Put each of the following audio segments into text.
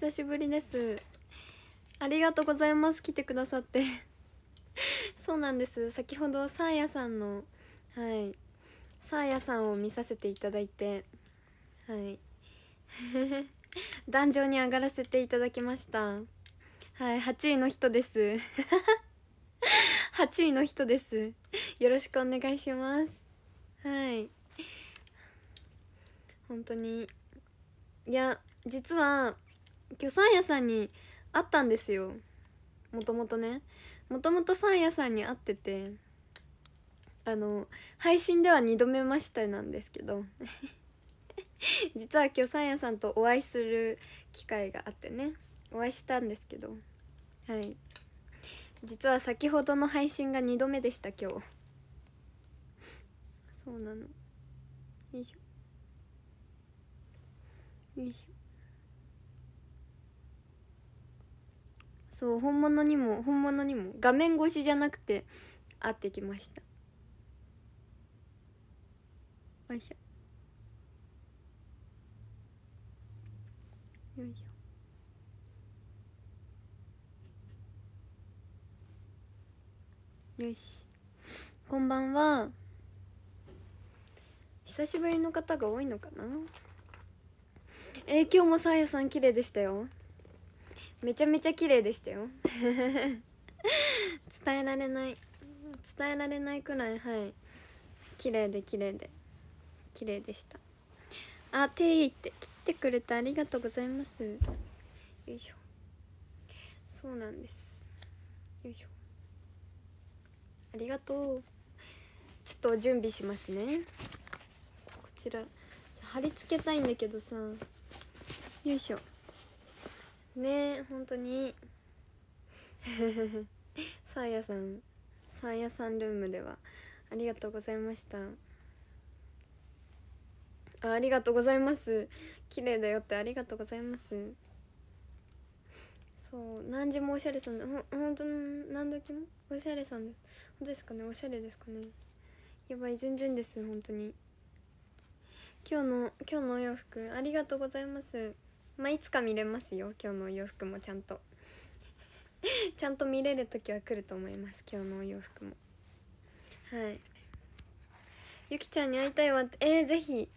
久しぶりですありがとうございます来てくださって そうなんです先ほどサーヤさんのはいサーヤさんを見させていただいてはい 壇上に上がらせていただきましたはい8位の人です8 位の人ですよろしくお願いしますはい本当にいや実は今日サヤさんに会ったんですよもともとねもともとサンヤさんに会っててあの配信では2度目ましてなんですけど 実は今日サーヤさんとお会いする機会があってねお会いしたんですけどはい実は先ほどの配信が2度目でした今日そうなのよいしょよいしょそう本物にも本物にも画面越しじゃなくて会ってきましたよいしょよいしょよしこんばんは久しぶりの方が多いのかなえー、今日もさやさん綺麗でしたよめちゃめちゃ綺麗でしたよ 伝えられない伝えられないくらいはい綺麗で綺麗で綺麗でしたあ手いって切ってくれてありがとうございますよいしょそうなんですよいしょありがとうちょっと準備しますねこちら貼り付けたいんだけどさよいしょね本当に サーヤさんサーヤさんルームではありがとうございましたあありがとうございます綺麗だよってありがとうございますそう何時もおしゃれさんでほ本当の何時もおしゃれさんです本当ですかねおしゃれですかねやばい全然です本当に今日の今日のお洋服ありがとうございますまあいつか見れますよ今日のお洋服もちゃんと ちゃんと見れる時は来ると思います今日のお洋服もはいゆきちゃんに会いたいわえー、ぜひ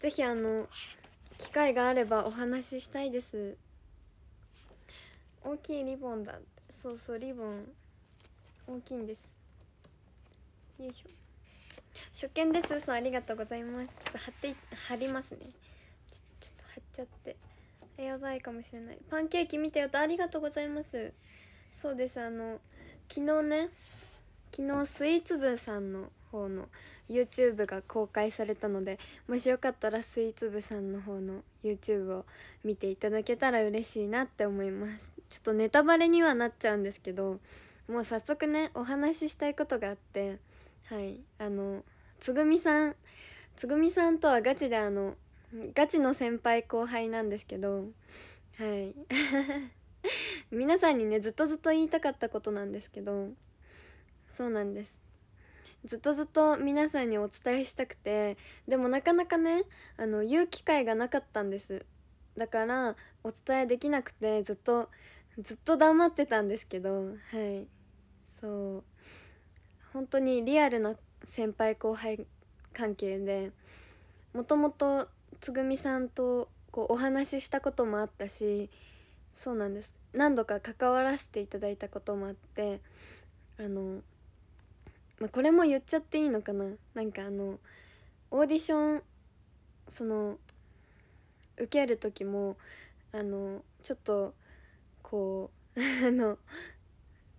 ぜひあの機会があればお話ししたいです大きいリボンだそうそうリボン大きいんですよいしょ初見ですそうありがとうございますちょっと貼って貼りますねちょっと貼っちゃってやばいかもしれないパンケーキ見てよとありがとうございますそうですあの昨日ね昨日スイーツ部さんの方の YouTube が公開されたのでもしよかったらスイーツ部さんの方の YouTube を見ていただけたら嬉しいなって思いますちょっとネタバレにはなっちゃうんですけどもう早速ねお話ししたいことがあってはいあのつぐみさんつぐみさんとはガチであのガチの先輩後輩なんですけどはい 皆さんにねずっとずっと言いたかったことなんですけどそうなんですずっとずっと皆さんにお伝えしたくてでもなかなかねあの言う機会がなかったんですだからお伝えできなくてずっとずっと黙ってたんですけどはいそう本当にリアルな先輩後輩関係でもともとつぐみさんとこうお話ししたこともあったしそうなんです何度か関わらせていただいたこともあってあの、まあ、これも言っちゃっていいのかななんかあのオーディションその受ける時もあのちょっとこう あの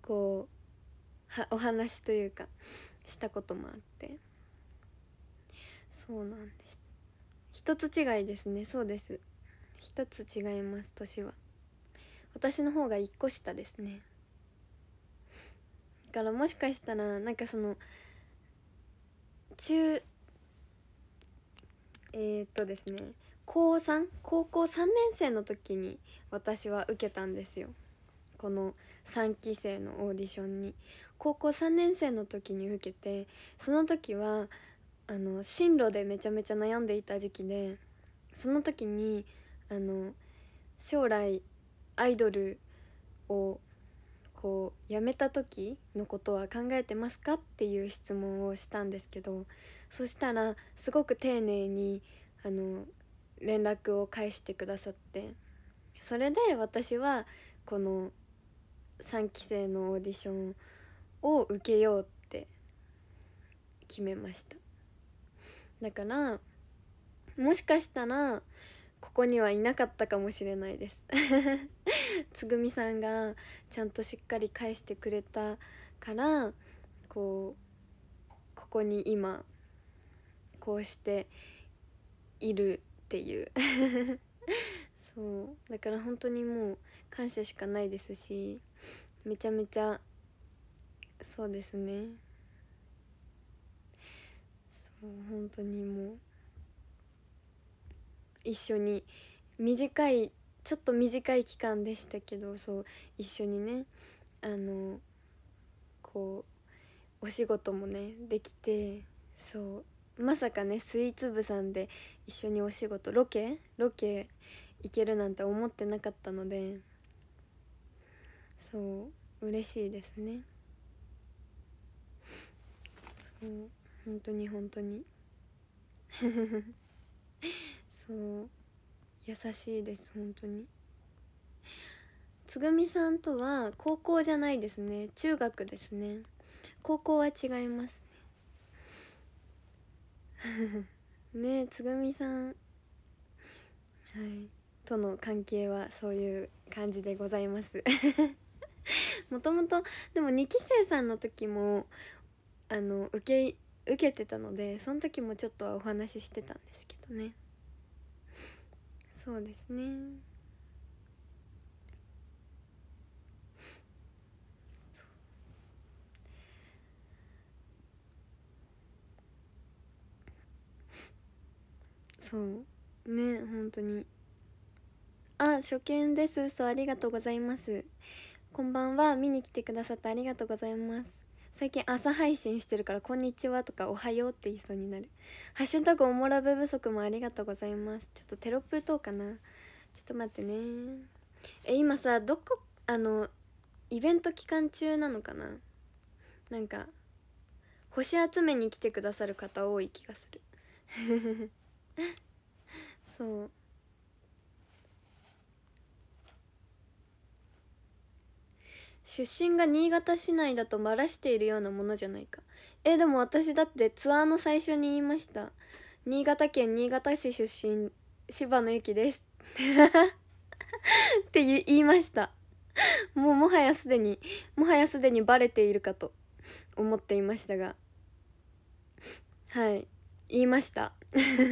こうお話というかしたこともあってそうなんです一つ違いですねそうです一つ違います年は私の方が一個下ですねだからもしかしたらなんかその中えー、っとですね高3高校3年生の時に私は受けたんですよこの3期生のオーディションに高校3年生の時に受けてその時はあの進路でめちゃめちゃ悩んでいた時期でその時にあの将来アイドルをこう辞めた時のことは考えてますかっていう質問をしたんですけどそしたらすごく丁寧にあの連絡を返してくださってそれで私はこの3期生のオーディションを受けようって決めました。だからもしかしたらここにはいなかったかもしれないです つぐみさんがちゃんとしっかり返してくれたからこうここに今こうしているっていう そうだから本当にもう感謝しかないですしめちゃめちゃそうですねもう本当にもう一緒に短いちょっと短い期間でしたけどそう一緒にねあのこうお仕事もねできてそうまさかねスイーツ部さんで一緒にお仕事ロケロケ行けるなんて思ってなかったのでそう嬉しいですねそう本当に本当に そう優しいです本当につぐみさんとは高校じゃないですね中学ですね高校は違いますね ねつぐみさんはいとの関係はそういう感じでございます もともとでも2期生さんの時もあの受け受けてたのでその時もちょっとはお話ししてたんですけどねそうですねそうね本当にあ初見です嘘ありがとうございますこんばんは見に来てくださってありがとうございます最近朝配信してるから「こんにちは」とか「おはよう」って言いそうになる「ハッシュタグおもらべ不足」もありがとうございますちょっとテロップ打とうかなちょっと待ってねえ今さどこあのイベント期間中なのかななんか星集めに来てくださる方多い気がする そう出身が新潟市内だとバラしているようなものじゃないかえでも私だってツアーの最初に言いました新潟県新潟市出身柴野由紀です って言いましたもうもはやすでにもはやすでにバレているかと思っていましたがはい言いました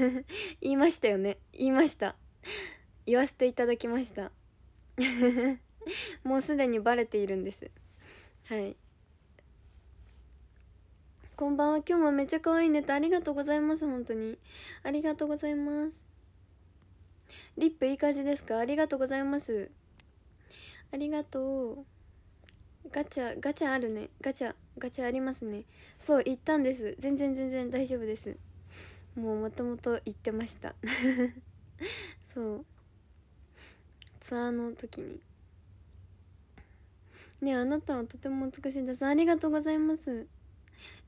言いましたよね言いました言わせていただきました もうすでにバレているんですはいこんばんは今日もめっちゃ可愛いネタありがとうございます本当にありがとうございますリップいい感じですかありがとうございますありがとうガチャガチャあるねガチャガチャありますねそう行ったんです全然全然大丈夫ですもうもともと行ってました そうツアーの時にねあなたはとても美しいですありがとうございます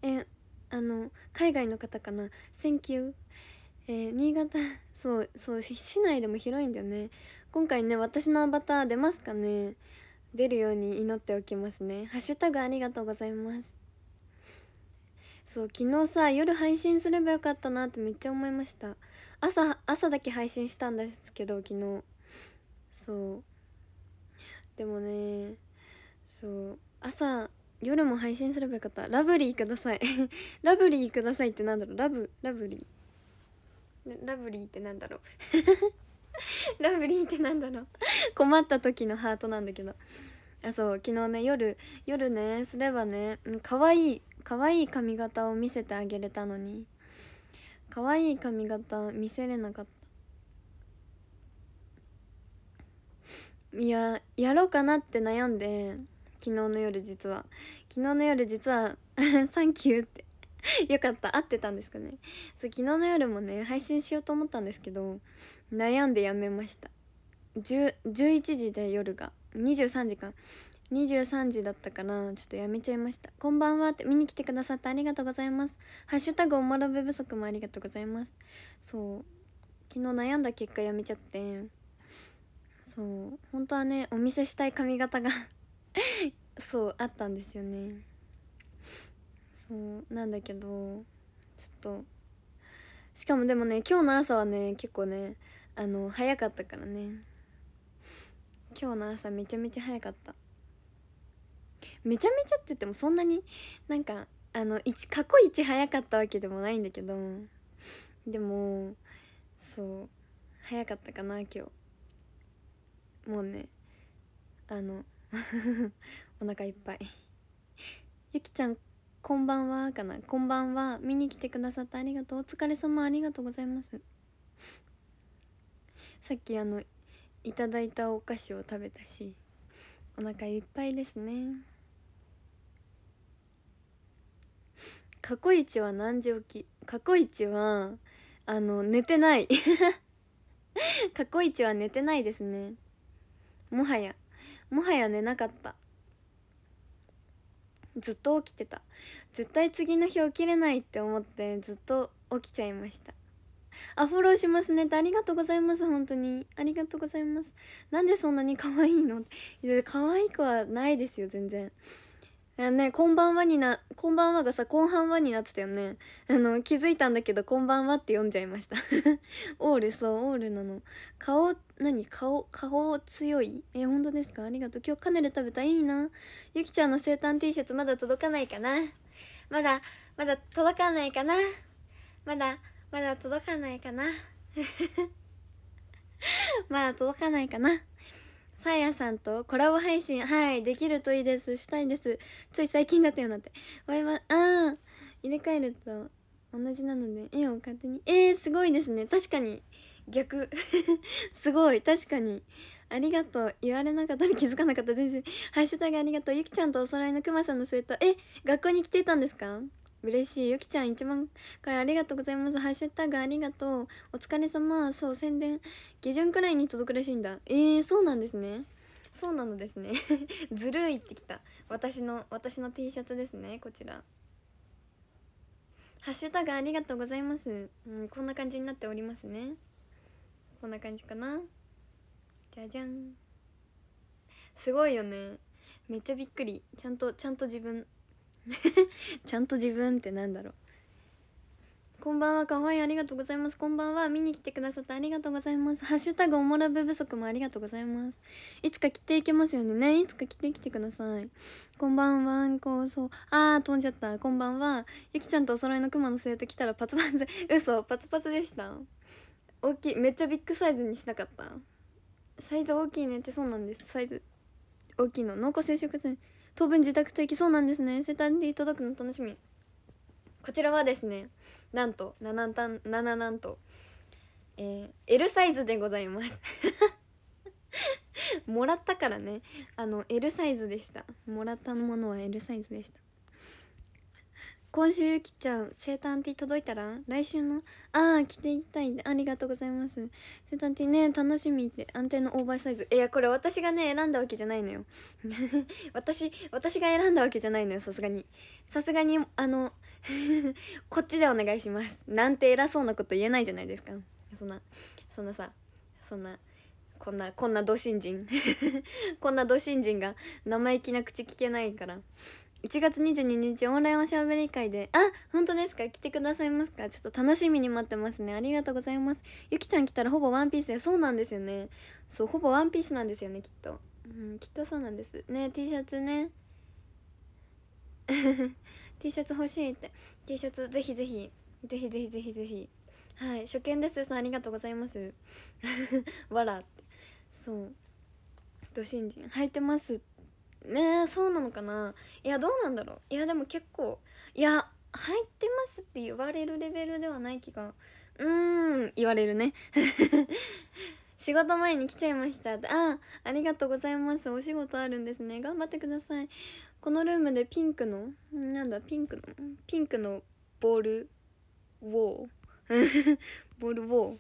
えあの海外の方かな Thank you えー、新潟 そうそう市内でも広いんだよね今回ね私のアバター出ますかね出るように祈っておきますねハッシュタグありがとうございますそう昨日さ夜配信すればよかったなってめっちゃ思いました朝朝だけ配信したんですけど昨日そうでもねそう朝夜も配信すればよかったラブリーください ラブリーくださいってなんだろうラブラブリーラブリーってなんだろう ラブリーってなんだろう困った時のハートなんだけどあそう昨日ね夜夜ねすればね可愛いい可愛いい髪型を見せてあげれたのに可愛い髪型見せれなかったいややろうかなって悩んで昨日の夜実は昨日の夜実は サンキューって よかった合ってたんですかねそう昨日の夜もね配信しようと思ったんですけど悩んでやめました11時で夜が23時間23時だったからちょっとやめちゃいましたこんばんはって見に来てくださってありがとうございますハッシュタグおもろべ不足もありがとうございますそう昨日悩んだ結果やめちゃってそう本当はねお見せしたい髪型が そうあったんですよねそうなんだけどちょっとしかもでもね今日の朝はね結構ねあの早かったからね今日の朝めちゃめちゃ早かっためちゃめちゃって言ってもそんなになんかあの1過去一早かったわけでもないんだけどでもそう早かったかな今日もうねあの お腹いっぱいゆきちゃんこんばんはかなこんばんは見に来てくださってありがとうお疲れ様ありがとうございますさっきあのいただいたお菓子を食べたしお腹いっぱいですね過去一は何時起き過去一はあの寝てない 過去一は寝てないですねもはやもはや寝なかったずっと起きてた絶対次の日起きれないって思ってずっと起きちゃいましたあフォローしますねってありがとうございます本当にありがとうございますなんでそんなに可愛いのって可愛くはないですよ全然やね、こんばんはにな、こんばんはがさ、こんはんはになってたよね。あの、気づいたんだけど、こんばんはって読んじゃいました オール、そう、オールなの。顔、何顔、顔強いえ、本当ですかありがとう。今日カヌレ食べたいいな。ゆきちゃんの生誕 T シャツまだ届かないかなまだ、まだ届かないかなまだ、まだ届かないかなまだ届かないかなさやさんとコラボ配信はいできるといいですしたいですつい最近だったよなんてワイワあ入れ替えると同じなので絵を勝手にえー、すごいですね確かに逆 すごい確かにありがとう言われなかったら 気づかなかった全然ハッシュタグありがとうゆきちゃんとお揃いのくまさんのスウェットえ学校に来ていたんですか嬉しいゆきちゃん1万回ありがとうございますハッシュタグありがとうお疲れ様そう宣伝下旬くらいに届くらしいんだえー、そうなんですねそうなのですね ずるいってきた私の私の T シャツですねこちらハッシュタグありがとうございます、うん、こんな感じになっておりますねこんな感じかなじゃじゃんすごいよねめっちゃびっくりちゃんとちゃんと自分 ちゃんと自分ってなんだろうこんばんは、かわいい、ありがとうございます。こんばんは、見に来てくださってありがとうございます。ハッシュタグおもらべ不足もありがとうございます。いつか着ていけますよね。ね、いつか着てきてください。こんばんは、んこうそう。あー、飛んじゃった。こんばんは。ゆきちゃんとお揃いのクマの生徒来たらパツパツ、嘘、パツパツでした。大きい、めっちゃビッグサイズにしたかった。サイズ大きいねってそうなんです。サイズ大きいの。濃厚接触性。当分自宅と行きそうなんですね生誕に届くの楽しみこちらはですねなんと7なたんなななんとえー、L サイズでございます もらったからねあの L サイズでしたもらったものは L サイズでした今週ゆきちゃん生誕ティ届いたら来週のああ着ていきたいありがとうございます生誕ティね楽しみって安定のオーバーサイズいやこれ私がね選んだわけじゃないのよ 私私が選んだわけじゃないのよさすがにさすがにあの こっちでお願いしますなんて偉そうなこと言えないじゃないですかそんなそんなさそんなこんなこんなど新人 こんなど新人が生意気な口聞けないから1月22日オンラインおしゃべり会であ本当ですか来てくださいますかちょっと楽しみに待ってますねありがとうございますゆきちゃん来たらほぼワンピースでそうなんですよねそうほぼワンピースなんですよねきっとうんきっとそうなんですね T シャツね T シャツ欲しいって T シャツぜひぜひぜひぜひぜひぜひはい初見ですさんありがとうございますわら ってそうと新人履いてますってねえそうなのかないやどうなんだろういやでも結構いや入ってますって言われるレベルではない気がうーん言われるね 仕事前に来ちゃいましたあありがとうございますお仕事あるんですね頑張ってくださいこのルームでピンクのなんだピンクのピンクのボールウォー ボールウォー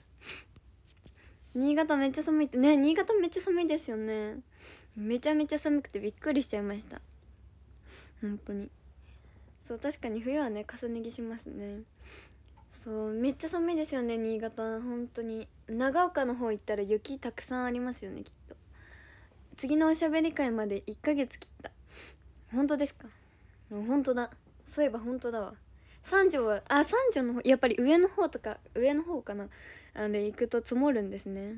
新潟めっちゃ寒いってね新潟めっちゃ寒いですよねめちゃめちゃ寒くてびっくりしちゃいました本当にそう確かに冬はね重ね着しますねそうめっちゃ寒いですよね新潟本当に長岡の方行ったら雪たくさんありますよねきっと次のおしゃべり会まで1ヶ月切った本当ですか本当だそういえば本当だわ三条はあ三条の方やっぱり上の方とか上の方かなあので行くと積もるんですね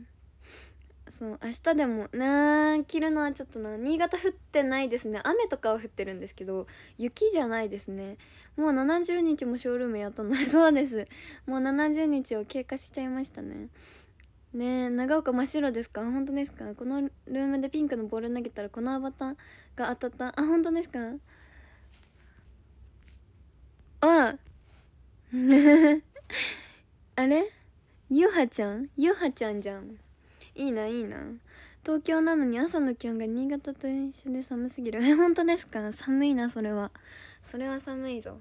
そう明日でもね着るのはちょっとな新潟降ってないですね雨とかは降ってるんですけど雪じゃないですねもう70日もショールームやったの そうですもう70日を経過しちゃいましたねねえ長岡真っ白ですか本当ですかこのルームでピンクのボール投げたらこのアバターが当たったあ本当ですかあ あれゆはちゃんゆはちゃんじゃんいいないいな東京なのに朝の気温が新潟と一緒で寒すぎるえ 本当ですか寒いなそれはそれは寒いぞ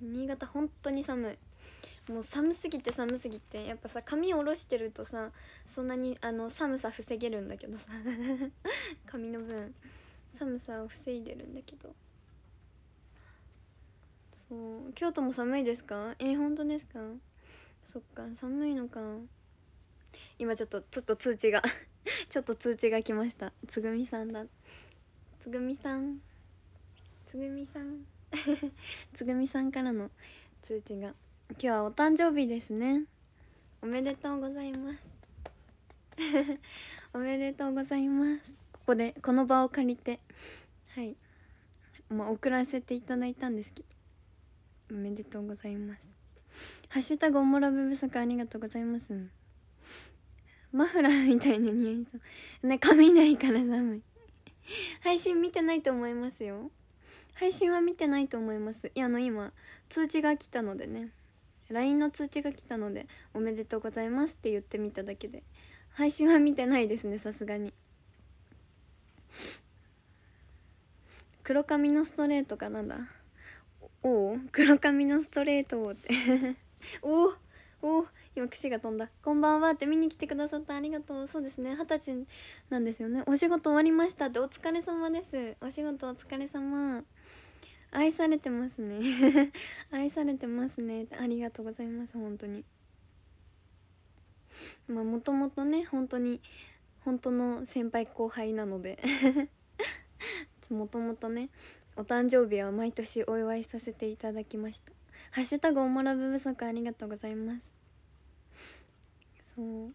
新潟本当に寒いもう寒すぎて寒すぎてやっぱさ髪下ろしてるとさそんなにあの寒さ防げるんだけどさ 髪の分寒さを防いでるんだけどそう京都も寒いですかえ本当ですかそっか寒いのか今ちょっとちょっと通知が ちょっと通知が来ましたつぐみさんだつぐみさんつぐみさん つぐみさんからの通知が今日はお誕生日ですねおめでとうございます おめでとうございますここでこの場を借りてはいまあ送らせていただいたんですけどおめでとうございますハッシュタグおもろぶ不足ありがとうございますマフラーみたいな匂いそうねいから寒い配信見てないと思いますよ配信は見てないと思いますいやあの今通知が来たのでね LINE の通知が来たので「おめでとうございます」って言ってみただけで配信は見てないですねさすがに黒髪のストレートかなんだおお黒髪のストレートって おおお今串が飛んだこんばんはって見に来てくださってありがとうそうですね二十歳なんですよねお仕事終わりましたってお疲れ様ですお仕事お疲れ様愛されてますね 愛されてますねありがとうございます本当にまあもともとね本当に本当の先輩後輩なので もともとねお誕生日は毎年お祝いさせていただきましたハッシュタグおもら部不足ありがとうございますそう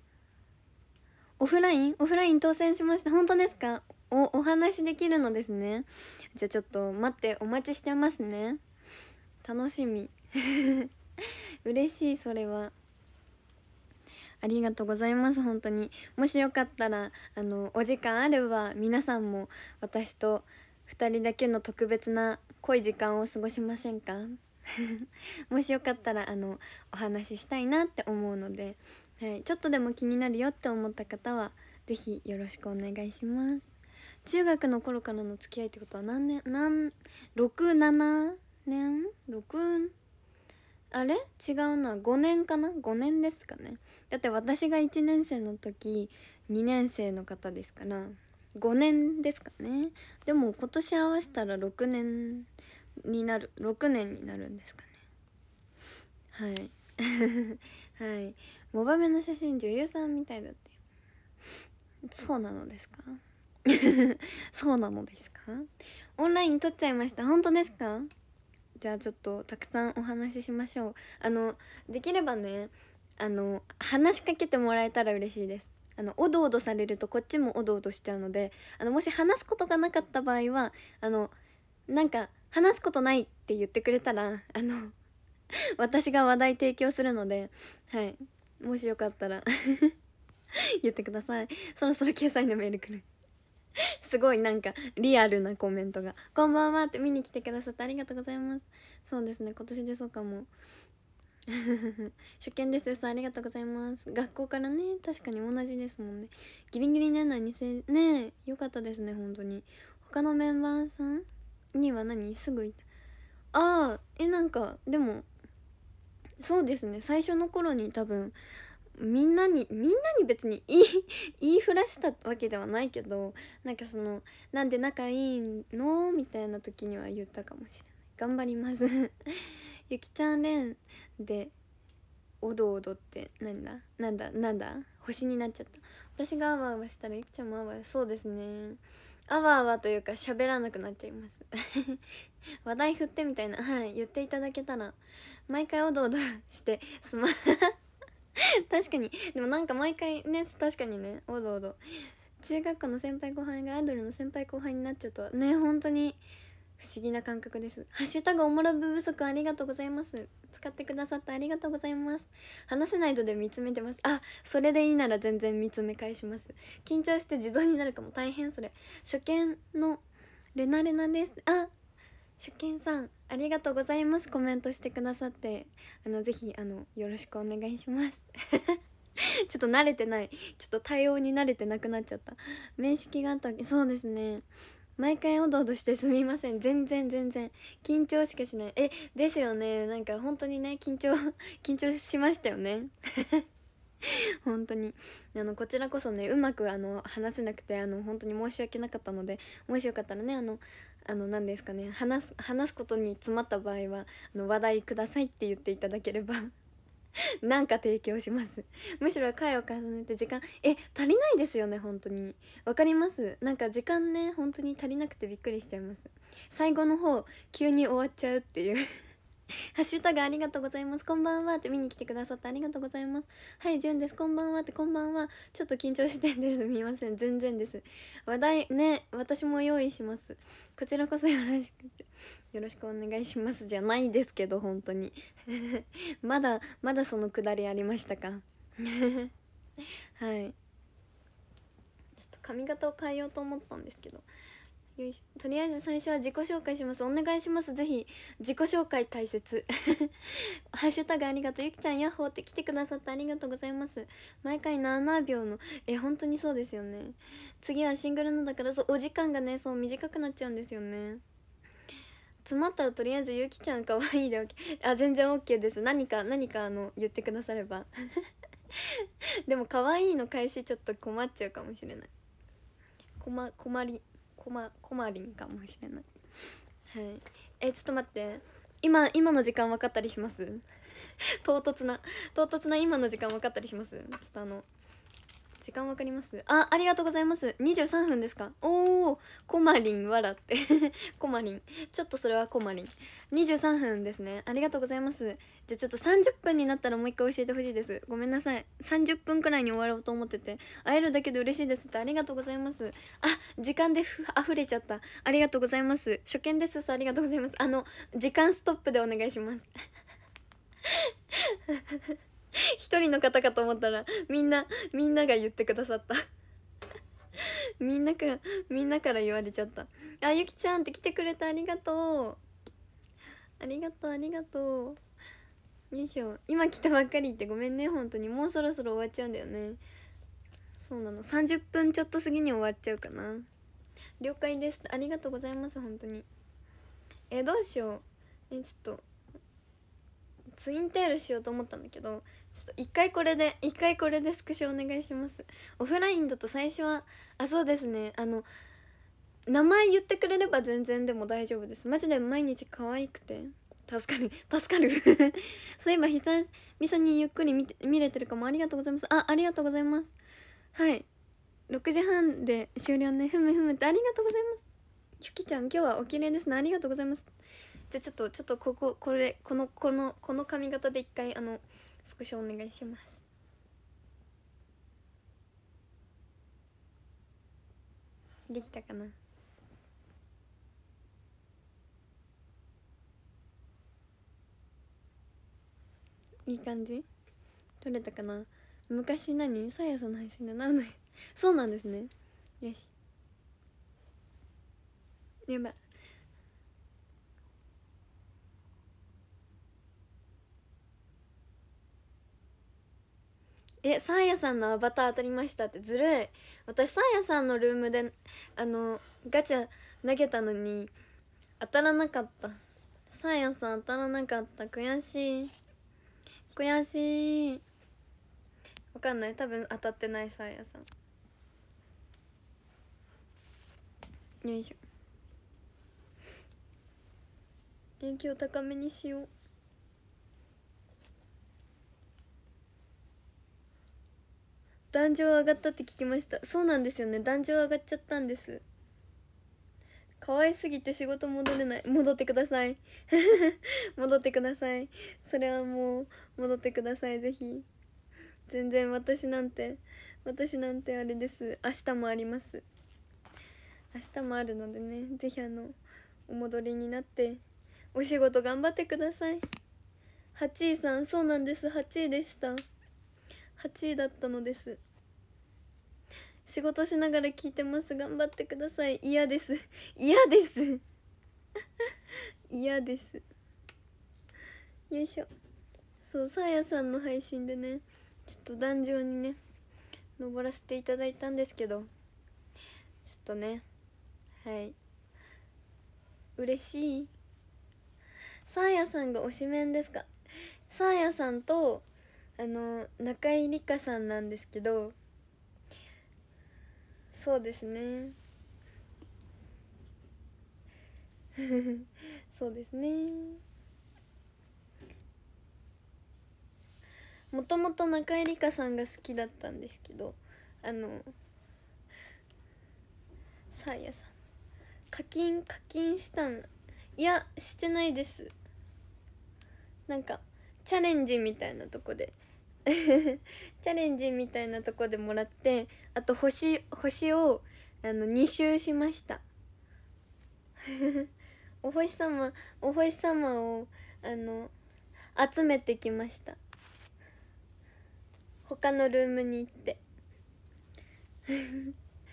オフラインオフライン当選しました本当ですかおお話できるのですねじゃあちょっと待ってお待ちしてますね楽しみ 嬉しいそれはありがとうございます本当にもしよかったらあのお時間あれば皆さんも私と2人だけの特別な濃い時間を過ごしませんか もしよかったらあのお話ししたいなって思うのではい、ちょっとでも気になるよって思った方は是非よろしくお願いします中学の頃からの付き合いってことは何年何67年 6? あれ違うな5年かな5年ですかねだって私が1年生の時2年生の方ですから5年ですかねでも今年合わせたら6年になる6年になるんですかねはい はいモバメの写真女優さんみたいだってそうなのですか そうなのですかオンライン撮っちゃいました本当ですかじゃあちょっとたくさんお話ししましょうあのできればねあの話しかけてもらえたら嬉しいですあのおどおどされるとこっちもおどおどしちゃうのであのもし話すことがなかった場合はあのなんか話すことないって言ってくれたらあの 私が話題提供するのではいもしよかったら 言ってくださいそろそろ決済のメール来る すごいなんかリアルなコメントが「こんばんは」って見に来てくださってありがとうございますそうですね今年でそうかも初見ですさんありがとうございます学校からね確かに同じですもんねギリギリ年内にせねえよかったですね本当に他のメンバーさんには何すぐいたああえなんかでもそうですね最初の頃に多分みんなにみんなに別に言い 言いふらしたわけではないけどなんかその「なんで仲いいの?」みたいな時には言ったかもしれない頑張ります ゆきちゃん連でおどおどってなんだなんだなんだ星になっちゃった私があわあわしたらゆきちゃんもあわそうですねあわあわというか喋らなくなっちゃいます 話題振ってみたいな、はい、言っていただけたら毎回おどおどしてすま 確かにでもなんか毎回ね確かにねおどおど中学校の先輩後輩がアイドルの先輩後輩になっちゃうとね本当に不思議な感覚ですハッシュタグおもろぶ不足ありがとうございます使ってくださってありがとうございます話せないとで見つめてますあそれでいいなら全然見つめ返します緊張して自動になるかも大変それ初見のレナレナですあ初見さんありがとうございますコメントしてくださってあのぜひあのよろしくお願いします ちょっと慣れてないちょっと対応に慣れてなくなっちゃった面識があったわけそうですね毎回おどおどしてすみません全然全然緊張しかしないえですよねなんか本当にね緊張 緊張しましたよね 本当にあのこちらこそねうまくあの話せなくてあの本当に申し訳なかったのでもしよかったらねあのあの何ですかね話す話すことに詰まった場合はあの話題くださいって言っていただければ なんか提供します むしろ回を重ねて時間え足りないですよね本当にわかりますなんか時間ね本当に足りなくてびっくりしちゃいます最後の方急に終わっちゃうっていうハッシュタグありがとうございます。こんばんはって見に来てくださってありがとうございます。はい、じゅんです。こんばんはってこんばんは。ちょっと緊張してんです。みません。全然です。話題ね、私も用意します。こちらこそよろしく、よろしくお願いしますじゃないですけど、本当に。まだ、まだそのくだりありましたか はい。ちょっと髪型を変えようと思ったんですけど。よいしょとりあえず最初は自己紹介しますお願いしますぜひ自己紹介大切 ハッシュタグありがとうゆきちゃんヤッホーって来てくださってありがとうございます毎回7秒のえ本当にそうですよね次はシングルのだからそうお時間がねそう短くなっちゃうんですよね詰まったらとりあえずゆきちゃんかわいいで OK あ全然 OK です何か何かあの言ってくだされば でも可愛いの返しちょっと困っちゃうかもしれない困困りこまこまりんかもしれないはいえちょっと待って今今の時間分かったりします 唐突な唐突な今の時間分かったりしますちょっとあの時間わかりますあありがとうございます23分ですかおおコマリン笑って コマリンちょっとそれはコマリン23分ですねありがとうございますじゃあちょっと30分になったらもう一回教えてほしいですごめんなさい30分くらいに終わろうと思ってて会えるだけで嬉しいですってありがとうございますあ時間でふ溢れちゃったありがとうございます初見ですありがとうございますあの時間ストップでお願いします 一人の方かと思ったらみんなみんなが言ってくださった みんなからみんなから言われちゃったあゆきちゃんって来てくれてありがとうありがとうありがとうよいしょ今来たばっかりってごめんね本当にもうそろそろ終わっちゃうんだよねそうなの30分ちょっと過ぎに終わっちゃうかな了解ですありがとうございます本当にえどうしようえちょっとツインテールしようと思ったんだけどちょっと一回これで一回これでスクショお願いしますオフラインだと最初はあそうですねあの名前言ってくれれば全然でも大丈夫ですマジで毎日可愛くて助かる 助かる そういえば久々にゆっくり見て見れてるかもありがとうございますあありがとうございますはい6時半で終了ねふむふむってありがとうございますゆきちゃん今日はお綺麗ですねありがとうございますじゃあちょっとちょっとこここれこのこのこの髪型で一回あのスクショお願いしますできたかな「いい感じ撮れたかな昔何さやさんの配信でなのそうなんですねよしやばいえサーヤさんのアバター当たりましたってずるい私サーヤさんのルームであのガチャ投げたのに当たらなかったサーヤさん当たらなかった悔しい悔しいわかんない多分当たってないサーヤさんよいしょ元気を高めにしよう壇上上がったって聞きましたそうなんですよね壇上上がっちゃったんです可愛すぎて仕事戻れない戻ってください 戻ってくださいそれはもう戻ってくださいぜひ全然私なんて私なんてあれです明日もあります明日もあるのでねぜひあのお戻りになってお仕事頑張ってください8位さんそうなんです8位でした8位だったのです仕事しながら聞いてます頑張ってください嫌です嫌です 嫌ですよいしょそうさーやさんの配信でねちょっと壇上にね登らせていただいたんですけどちょっとねはい嬉しいサーヤさんが推しメンですかサーヤさんとあの中井梨花さんなんですけどそうですね そうですねもともと中井梨花さんが好きだったんですけどあのサーヤさん課金課金したんいやしてないですなんかチャレンジみたいなとこで チャレンジみたいなとこでもらってあと星星をあの2周しました お星様お星様をあの集めてきました他のルームに行って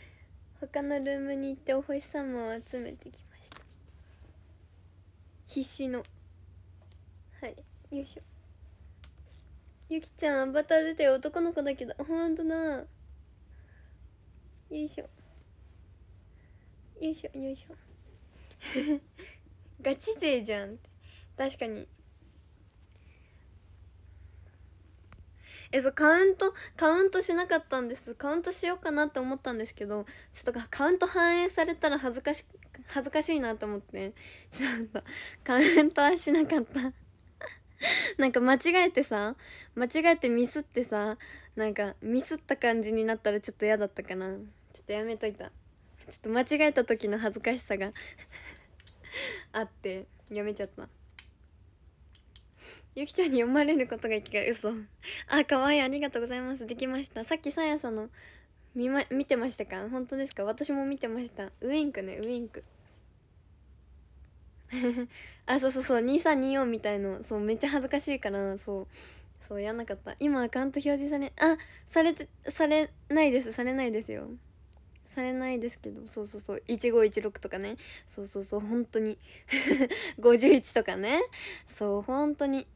他のルームに行ってお星様を集めてきました必死のはいよいしょゆきちゃんアバター出て男の子だけどほんとなよいしょよいしょよいしょ ガチ勢じゃんって確かにえそうカウントカウントしなかったんですカウントしようかなって思ったんですけどちょっとカウント反映されたら恥ずかし恥ずかしいなと思ってちょっとカウントはしなかった なんか間違えてさ間違えてミスってさなんかミスった感じになったらちょっと嫌だったかなちょっとやめといたちょっと間違えた時の恥ずかしさが あってやめちゃったゆきちゃんに読まれることがいきがい嘘あわいいありがとうございますできましたさっきさやさんの見,、ま、見てましたか本当ですか私も見てましたウインクねウインク あそうそうそう2324みたいのそうめっちゃ恥ずかしいからそうそうやんなかった今アカウント表示されあされてされないですされないですよされないですけどそうそうそう1516とかねそうそうそう本当に51 とかねそう本当に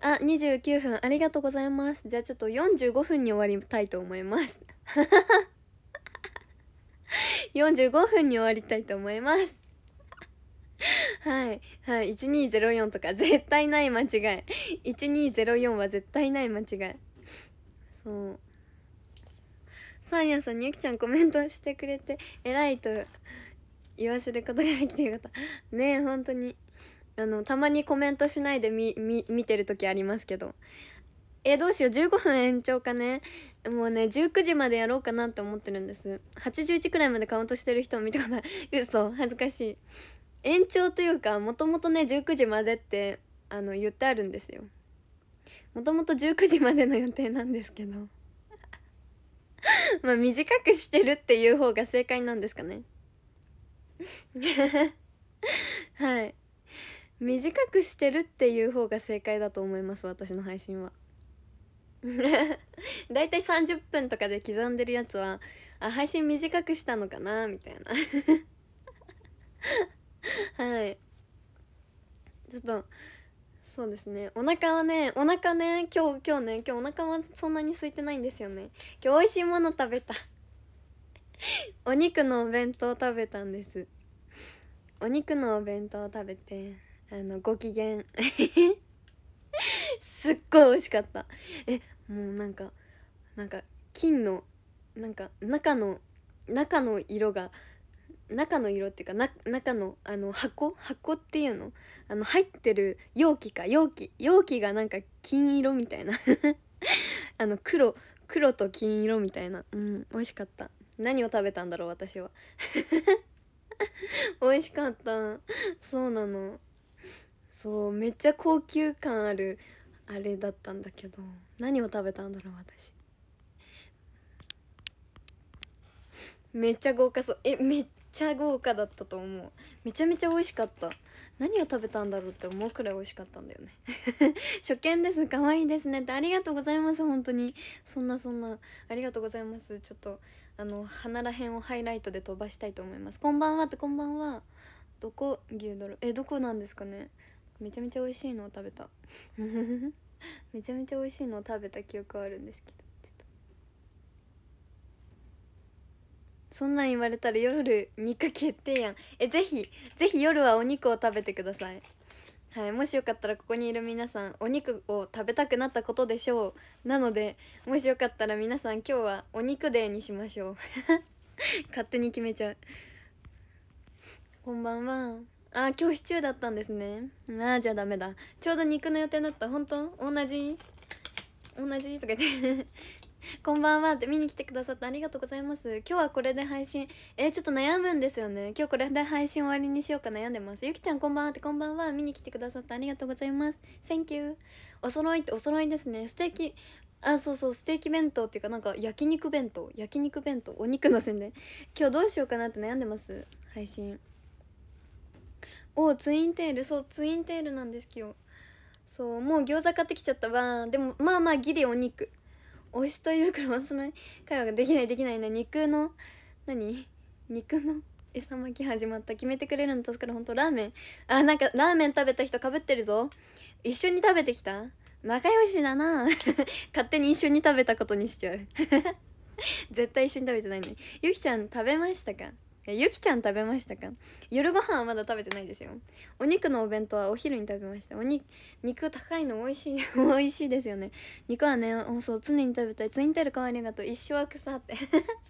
あ29分ありがとうございますじゃあちょっと45分に終わりたいと思います45 分に終わりたいと思います はい。はい。1204とか、絶対ない間違い。1204は絶対ない間違い。そう。サーヤさんにゆきちゃんコメントしてくれて、偉いと言わせることができてよかった。ねえ、本当に。あの、たまにコメントしないでみ、み、見てる時ありますけど。えどうしよう15分延長かねもうね19時までやろうかなって思ってるんです81くらいまでカウントしてる人を見たことない嘘恥ずかしい延長というかもともとね19時までってあの言ってあるんですよもともと19時までの予定なんですけど まあ短くしてるっていう方が正解なんですかね はい短くしてるっていう方が正解だと思います私の配信はだいたい30分とかで刻んでるやつはあ配信短くしたのかなみたいな はいちょっとそうですねお腹はねお腹ね今日今日ね今日お腹はそんなに空いてないんですよね今日美味しいもの食べた お肉のお弁当食べたんですお肉のお弁当食べてあのご機嫌 すっごい美味しかったえもうなんかなんか金のなんか中の中の色が中の色っていうか中のあの箱箱っていうのあの入ってる容器か容器容器がなんか金色みたいな あの黒黒と金色みたいなうん美味しかった何を食べたんだろう私は 美味しかったそうなのそうめっちゃ高級感あるあれだったんだけど何を食べたんだろう私めっちゃ豪華そうえめっちゃ豪華だったと思うめちゃめちゃ美味しかった何を食べたんだろうって思うくらい美味しかったんだよね 初見です可愛いですねってありがとうございます本当にそんなそんなありがとうございますちょっとあの鼻らへんをハイライトで飛ばしたいと思いますこんばんはってこんばんはどこ牛だろえどこなんですかねめちゃめちゃ美味しいのを食べた めちゃめちゃ美味しいのを食べた記憶はあるんですけどそんなん言われたら夜肉決定やんえぜひぜひ夜はお肉を食べてくださいはいもしよかったらここにいる皆さんお肉を食べたくなったことでしょうなのでもしよかったら皆さん今日はお肉デーにしましょう 勝手に決めちゃうこんばんはあ今日シチューだったんですねああじゃあダメだちょうど肉の予定だった本当同じ同じとか言って こんばんはって見に来てくださってありがとうございます今日はこれで配信えー、ちょっと悩むんですよね今日これで配信終わりにしようか悩んでますゆきちゃんこんばんはってこんばんは見に来てくださってありがとうございます Thank you お揃いってお揃いですねステーキあそうそうステーキ弁当っていうかなんか焼肉弁当焼肉弁当お肉の宣伝今日どうしようかなって悩んでます配信おツインテールそうツインテールなんです今日そうもう餃子買ってきちゃったわでもまあまあギリお肉推しというかまその会話ができないできないな肉の何肉の餌巻き始まった決めてくれるの助かる本当ラーメンあなんかラーメン食べた人かぶってるぞ一緒に食べてきた仲良しだな 勝手に一緒に食べたことにしちゃう 絶対一緒に食べてないのにゆきちゃん食べましたかゆきちゃん食べましたか夜ご飯はまだ食べてないですよお肉のお弁当はお昼に食べましたお肉高いの美味しい 美味しいですよね肉はねそう常に食べたいツインテールかわりがと一生は草って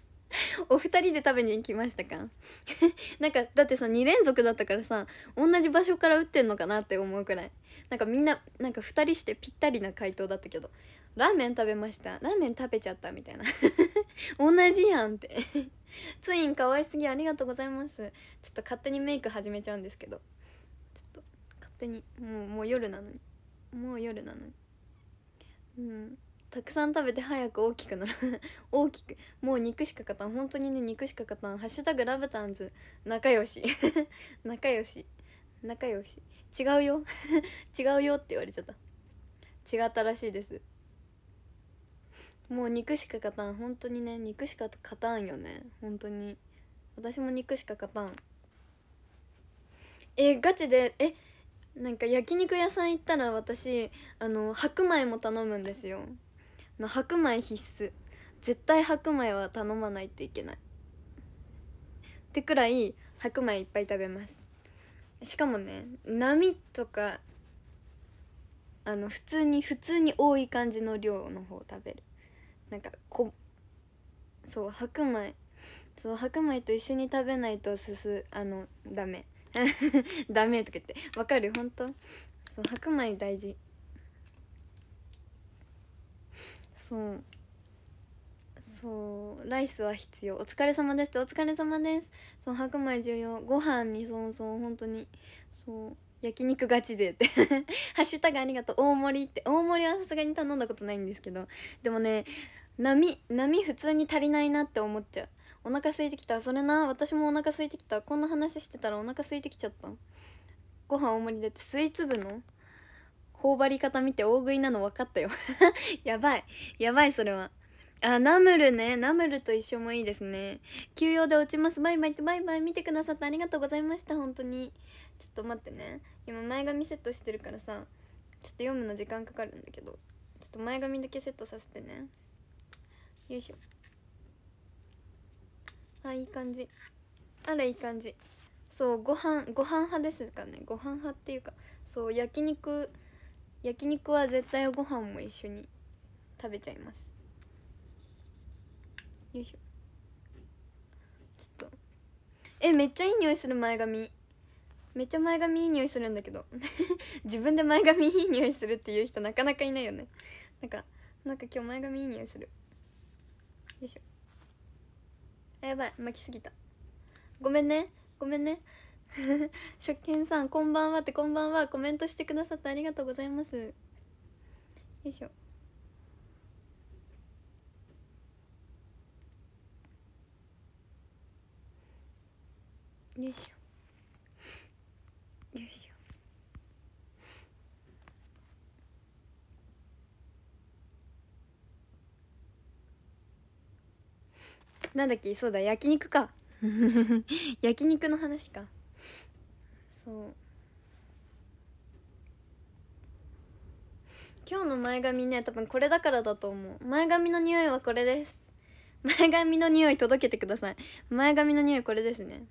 お二人で食べに行きましたか なんかだってさ2連続だったからさ同じ場所から打ってんのかなって思うくらいなんかみんななんか2人してぴったりな回答だったけどラーメン食べましたラーメン食べちゃったみたいな同じやんって ツイン可愛すぎありがとうございますちょっと勝手にメイク始めちゃうんですけどちょっと勝手にもうもう夜なのにもう夜なのにうんたくさん食べて早く大きくなる 大きくもう肉しか勝たん本当にね肉しか勝たんハッシュタグラブタンズ仲良し 仲良し仲良し違うよ違うよって言われちゃった違ったらしいですもう肉しか勝たん本当にね肉しか勝たんよね本当に私も肉しか勝たんえガチでえなんか焼肉屋さん行ったら私あの白米も頼むんですよの白米必須絶対白米は頼まないといけないってくらい白米いっぱい食べますしかもね波とかあの普通に普通に多い感じの量の方を食べるなんかこそう白米そう白米と一緒に食べないとすすあのダメ ダメとか言ってわかる本当そう白米大事そうそうライスは必要お疲れ様ですってお疲れ様ですそう白米重要ご飯にそうそう本当にそう焼肉ガチでって ハッシュタグありがとう大盛りって大盛りはさすがに頼んだことないんですけどでもね波波普通に足りないなって思っちゃうお腹空いてきたそれな私もお腹空いてきたこんな話してたらお腹空いてきちゃったご飯大盛りだってスイーツ部の頬張り方見て大食いなの分かったよ やばいやばいそれはあナムルねナムルと一緒もいいですね休養で落ちますバイバイってバイバイ見てくださってありがとうございました本当にちょっと待ってね今前髪セットしてるからさちょっと読むの時間かかるんだけどちょっと前髪だけセットさせてねよいしょあいい感じあらいい感じそうご飯ご飯派ですかねご飯派っていうかそう焼肉焼肉は絶対ご飯も一緒に食べちゃいますよいしょちょっとえめっちゃいい匂いする前髪めっちゃ前髪いい匂いするんだけど 自分で前髪いい匂いするっていう人なかなかいないよねなんかなんか今日前髪いい匂いするよいしょあやばい巻きすぎたごめんねごめんね初見 さんこんばんはってこんばんはコメントしてくださってありがとうございますよいしょよいしょよいしょなんだっけそうだ焼肉か 焼肉の話かそう今日の前髪ね多分これだからだと思う前髪の匂いはこれです前髪の匂い届けてください前髪の匂いこれですね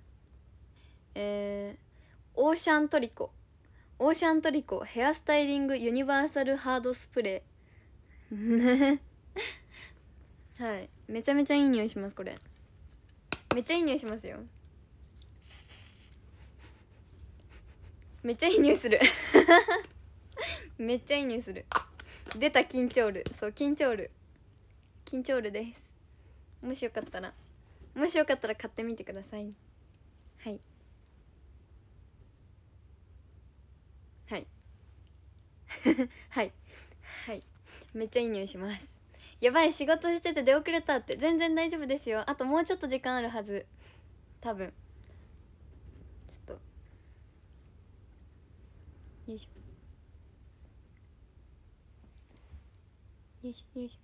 えー、オーシャントリコオーシャントリコヘアスタイリングユニバーサルハードスプレーはいめちゃめちゃいい匂いしますこれめっちゃいい匂いしますよめっちゃいい匂いする めっちゃいい匂いする出た緊張るそう緊張る緊張るですもしよかったらもしよかったら買ってみてくださいはいはい はいはいめっちゃいい匂いしますやばい仕事してて出遅れたって全然大丈夫ですよあともうちょっと時間あるはず多分ちょっとよいしょよいしょよいしょ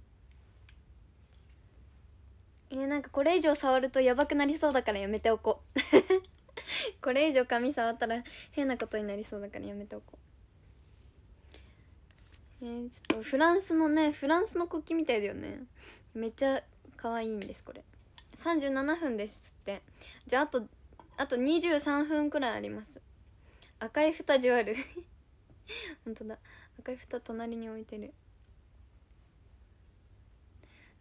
えなんかこれ以上触るとやばくなりそうだからやめておこう これ以上髪触ったら変なことになりそうだからやめておこうえちょっとフランスのねフランスの国旗みたいだよねめっちゃ可愛いんですこれ37分ですってじゃああとあと23分くらいあります赤い蓋じわる 本当だ赤い蓋隣に置いてる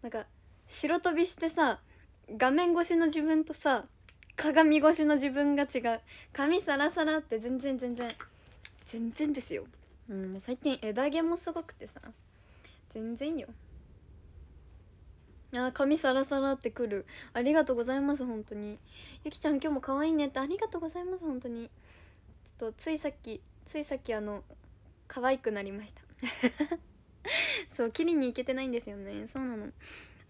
なんか白飛びしてさ画面越しの自分とさ鏡越しの自分が違う髪サラサラって全然全然全然ですようん最近枝毛もすごくてさ全然よあ髪サラサラってくるありがとうございます本当にゆきちゃん今日も可愛いねってありがとうございます本当にちょっとついさっきついさっきあの可愛くなりました そう切りに行けてないんですよねそうなの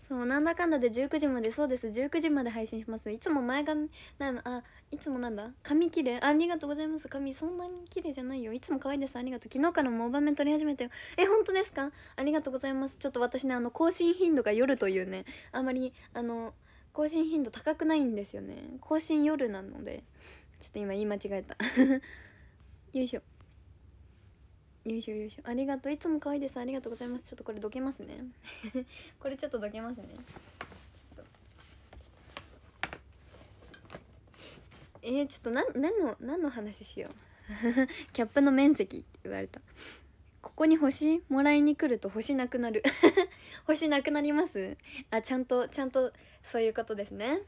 そうなんだかんだで19時までそうです19時まで配信しますいつも前髪なのあいつもなんだ髪綺麗ありがとうございます髪そんなに綺麗じゃないよいつも可愛いですありがとう昨日からもう場面撮り始めたよえ本当ですかありがとうございますちょっと私ねあの更新頻度が夜というねあまりあの更新頻度高くないんですよね更新夜なのでちょっと今言い間違えた よいしょよいしょよいしょありがとういつも可愛いですありがとうございますちょっとこれどけますね これちょっとどけますねえー、ちょっとな何の何の話しよう キャップの面積って言われたここに星もらいに来ると星なくなる 星なくなりますあちゃんとちゃんとそういうことですね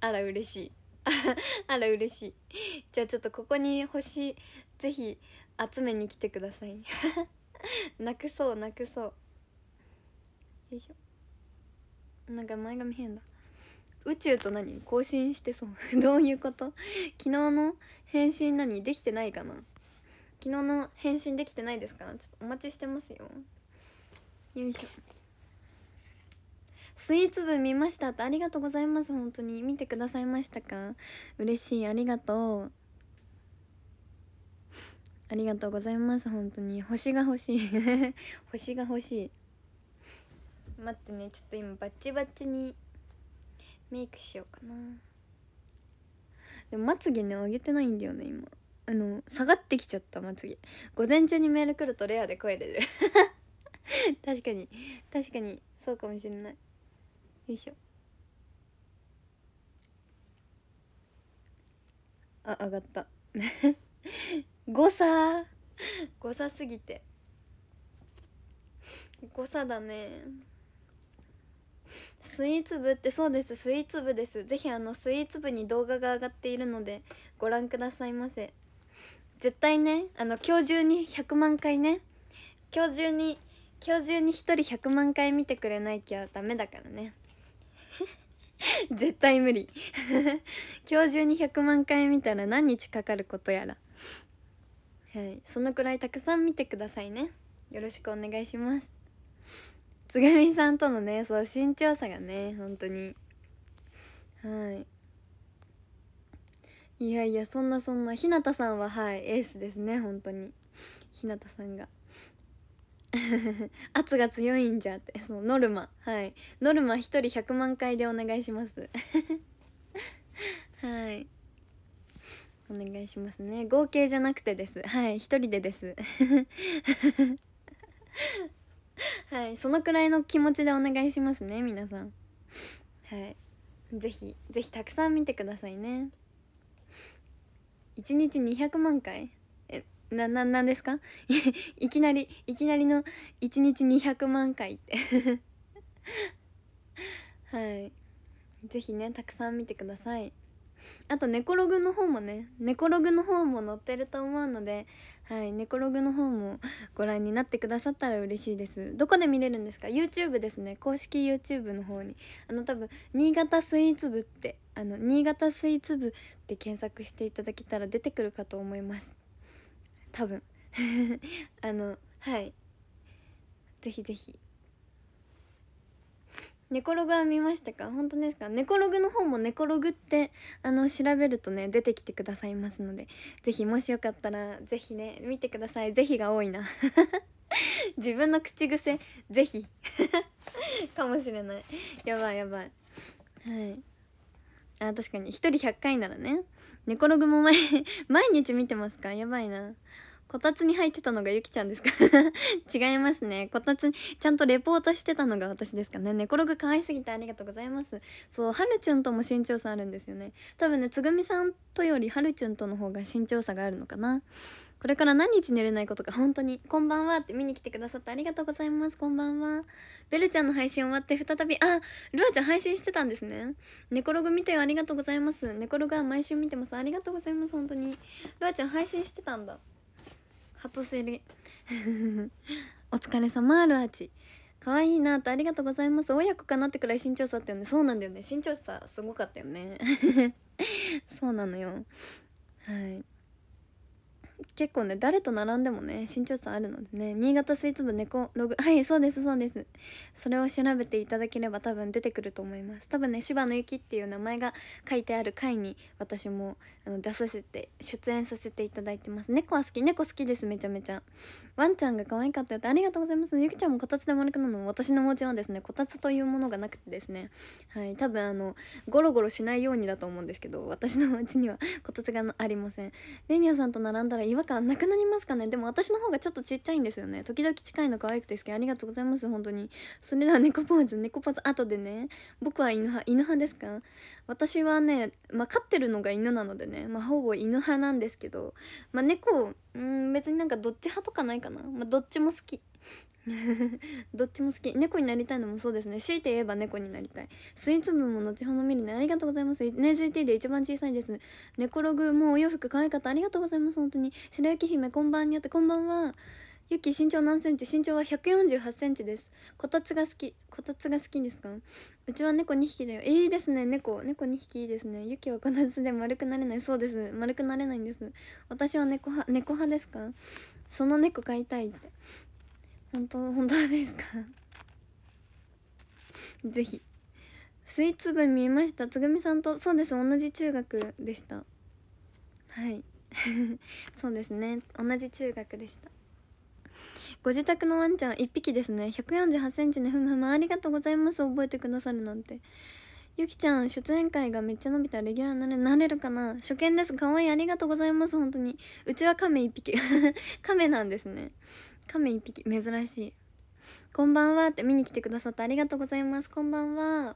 あら嬉しいあら嬉しいじゃあちょっとここに星ぜひ集めに来てください 泣くそう泣くそうよいしょなんか前髪変だ宇宙と何更新してそう どういうこと昨日の返信何できてないかな昨日の返信できてないですかちょっとお待ちしてますよよいしょスイーツ部見ましたってありがとうございます本当に見てくださいましたか嬉しいありがとうありがとうございます本当に星が欲しい 星が欲しい待ってねちょっと今バッチバッチにメイクしようかなでもまつげね上げてないんだよね今あの下がってきちゃったまつげ午前中にメール来るとレアで声出る 確かに確かにそうかもしれないよいしょあ上がった誤差誤差すぎて誤差だねスイーツ部ってそうですスイーツ部ですぜひあのスイーツ部に動画が上がっているのでご覧くださいませ絶対ねあの今日中に100万回ね今日中に今日中に1人100万回見てくれないきゃダメだからね 絶対無理 今日中に100万回見たら何日かかることやらはいそのくらいたくさん見てくださいねよろしくお願いしますつがみさんとのねそう身長差がね本当にはいいやいやそんなそんな日向さんははいエースですね本当に日向さんが 圧が強いんじゃってそのノルマはいノルマ1人100万回でお願いします はいお願いしますね合計じゃなくてですはい一人でです はいそのくらいの気持ちでお願いしますね皆さんはいぜひぜひたくさん見てくださいね1日200万回えなななんですか いきなりいきなりの1日200万回って はいぜひねたくさん見てくださいあと猫ログの方もね猫ログの方も載ってると思うのではい猫ログの方もご覧になってくださったら嬉しいですどこで見れるんですか YouTube ですね公式 YouTube の方にあの多分新潟スイーツ部ってあの新潟スイーツ部って検索していただけたら出てくるかと思います多分 あのはいぜひぜひコログは見ましたか本当ですかコロぐの方もコロぐってあの調べるとね出てきてくださいますので是非もしよかったら是非ね見てください是非が多いな 自分の口癖是非 かもしれないやばいやばいはいあ確かに1人100回ならねコロぐも 毎日見てますかやばいなこたつに入ってたのがゆきちゃんですか 違いますね。こたつに、ちゃんとレポートしてたのが私ですかね。ネコログ可愛すぎてありがとうございます。そう、はるちゅんとも身長差あるんですよね。多分ね、つぐみさんとよりはるちゅんとの方が身長差があるのかな。これから何日寝れないことか、本当に。こんばんはって見に来てくださってありがとうございます。こんばんは。ベルちゃんの配信終わって再び、あ、ルアちゃん配信してたんですね。ネコログ見てよありがとうございます。ネコログは毎週見てます。ありがとうございます。本当に。ルアちゃん配信してたんだ。鳩知り お疲れ様ルアチ可愛いなとありがとうございます親子かなってくらい身長差ってよねそうなんだよね身長差すごかったよね そうなのよはい結構ね誰と並んでもね身長差あるのでね新潟スイーツ部猫ログ はいそうですそうですそれを調べていただければ多分出てくると思います多分ね芝野由紀っていう名前が書いてある回に私もあの出させて出演させていただいてます猫は好き猫好きですめちゃめちゃワンちゃんが可愛かったよってありがとうございますゆきちゃんもこたつで丸くなの私のお家はですねこたつというものがなくてですねはい多分あのゴロゴロしないようにだと思うんですけど私のお家にはこたつがありませんレニアさんと並んだら違和感なくなりますかねでも私の方がちょっとちっちゃいんですよね時々近いの可愛くて好きありがとうございます本当にそれでは猫ポーズ猫ポーズ後でね僕は犬派犬派ですか私はねまあ飼ってるのが犬なのでねまあほぼ犬派なんですけどまあ猫うん別になんかどっち派とかないかなまあどっちも好き どっちも好き猫になりたいのもそうですね強いて言えば猫になりたいスイーツ部も後ほど見るねありがとうございます NGT で一番小さいです猫ログもうお洋服可愛かったありがとうございます本当に白雪姫こんばんにあってこんばんはゆき身長何センチ身長は148センチですこたつが好きこたつが好きですかうちは猫2匹だよいいですね猫猫2匹いいですねゆきはこたつで丸くなれないそうです丸くなれないんです私は猫派猫派ですかその猫飼いたいって本当本当ですかぜひスイーツ部見えましたつぐみさんとそうです同じ中学でしたはい そうですね同じ中学でしたご自宅のワンちゃん1匹ですね1 4 8ンチのふむふむありがとうございます覚えてくださるなんてゆきちゃん出演会がめっちゃ伸びたレギュラーになれなれるかな初見ですかわいいありがとうございます本当にうちは亀1匹 亀なんですね亀一匹珍しいこんばんはって見に来てくださってありがとうございますこんばんは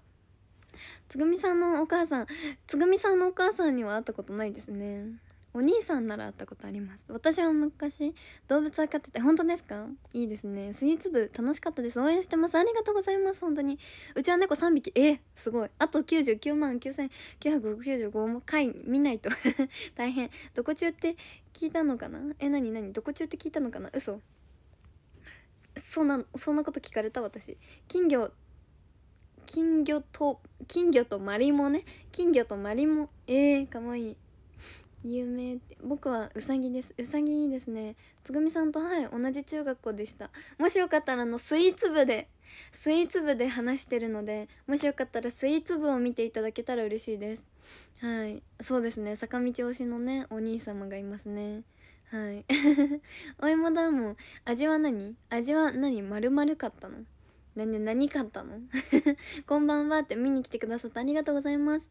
つぐみさんのお母さんつぐみさんのお母さんには会ったことないですねお兄さんなら会ったことあります私は昔動物は飼ってて本当ですかいいですねスイーツ部楽しかったです応援してますありがとうございます本当にうちは猫3匹えすごいあと99万9995も回見ないと 大変どこ中って聞いたのかなえなになにどこ中って聞いたのかな嘘そんなそんなこと聞かれた私金魚金魚と金魚とマリモね金魚とマリモえー、かわいい有名って僕はうさぎですうさぎいいですねつぐみさんとはい同じ中学校でしたもしよかったらあのスイーツ部でスイーツ部で話してるのでもしよかったらスイーツ部を見ていただけたら嬉しいですはいそうですね坂道推しのねお兄様がいますねはい お芋だもん味は何味は何丸々かったの何何買ったの こんばんはって見に来てくださってありがとうございます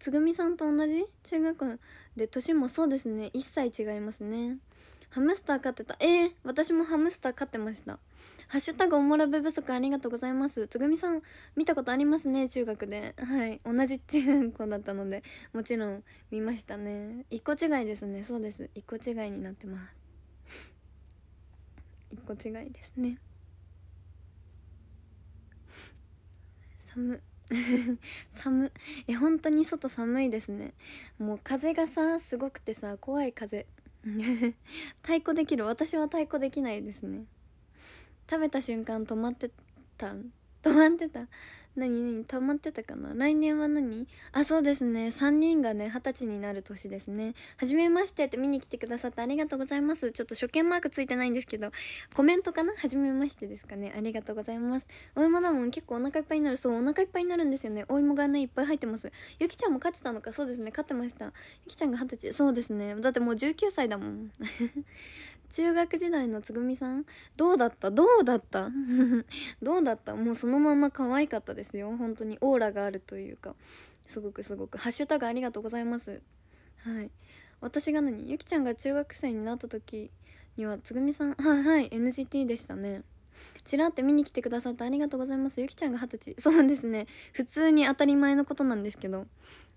つぐみさんと同じ中学校で年もそうですね1歳違いますねハムスター飼ってたえー、私もハムスター飼ってましたハッシュタグおもらべ不足ありがとうございます。つぐみさん、見たことありますね、中学で。はい。同じ中高だったので、もちろん見ましたね。一個違いですね。そうです。一個違いになってます。一個違いですね。寒。寒え本当に外寒いですねもう風がさすごくてさ怖い風 太鼓できる私は太鼓できないですね食べた瞬間止まってた 止まってた何何止まってたかな来年は何あそうですね3人がね二十歳になる年ですねはじめましてって見に来てくださってありがとうございますちょっと初見マークついてないんですけどコメントかなはじめましてですかねありがとうございますお芋だもん結構お腹いっぱいになるそうお腹いっぱいになるんですよねお芋がねいっぱい入ってますゆきちゃんも勝ってたのかそうですね勝ってましたゆきちゃんが二十歳そうですねだってもう19歳だもん 中学時代のつぐみさんどうだったどうだった どうだったもうそのまま可愛かったですよ本当にオーラがあるというかすごくすごくハッシュタグありがとうございますはい私が何ゆきちゃんが中学生になった時にはつぐみさんはいはい NGT でしたねちらって見に来てくださってありがとうございますゆきちゃんが二十歳そうですね普通に当たり前のことなんですけど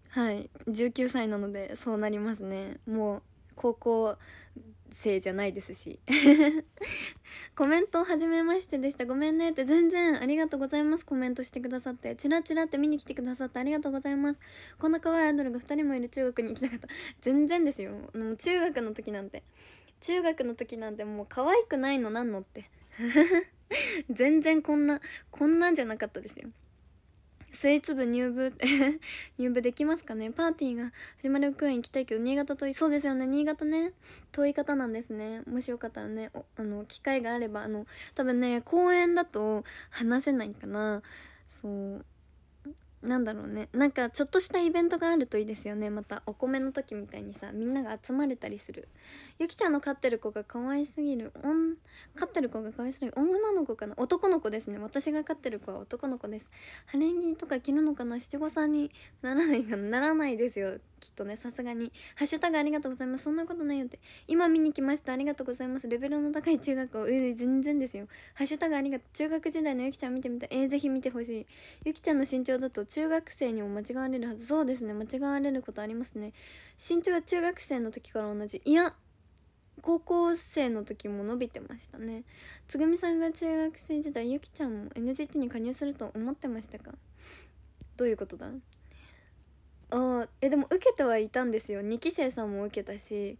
はい19歳なのでそうなりますねもう高校せいじゃないですし コメントはじめましてでしたごめんねって全然ありがとうございますコメントしてくださってチラチラって見に来てくださってありがとうございますこんな可愛いアイドルが2人もいる中学に行きたかった全然ですよもう中学の時なんて中学の時なんてもう可愛くないのなんのって 全然こんなこんなんじゃなかったですよスイーツ部入部 入部できますかねパーティーが始まる公園行きたいけど新潟遠いそうですよね新潟ね遠い方なんですねもしよかったらねあの機会があればあの多分ね公園だと話せないかなそうなんだろうねなんかちょっとしたイベントがあるといいですよねまたお米の時みたいにさみんなが集まれたりするゆきちゃんの飼ってる子が可愛すぎる飼ってる子が可愛すぎる女の子かな男の子ですね私が飼ってる子は男の子です晴れ着とか着るのかな七五三にならないならないですよきっとねさすがに「ハッシュタグありがとうございますそんなことないよ」って「今見に来ましたありがとうございますレベルの高い中学校えー、全然ですよハッシュタグありがとう中学時代のゆきちゃん見てみたいえー、ぜひ見てほしいゆきちゃんの身長だと中学生にも間違われるはずそうですね間違われることありますね身長は中学生の時から同じいや高校生の時も伸びてましたねつぐみさんが中学生時代ゆきちゃんも NGT に加入すると思ってましたかどういうことだあえでも受けてはいたんですよ2期生さんも受けたし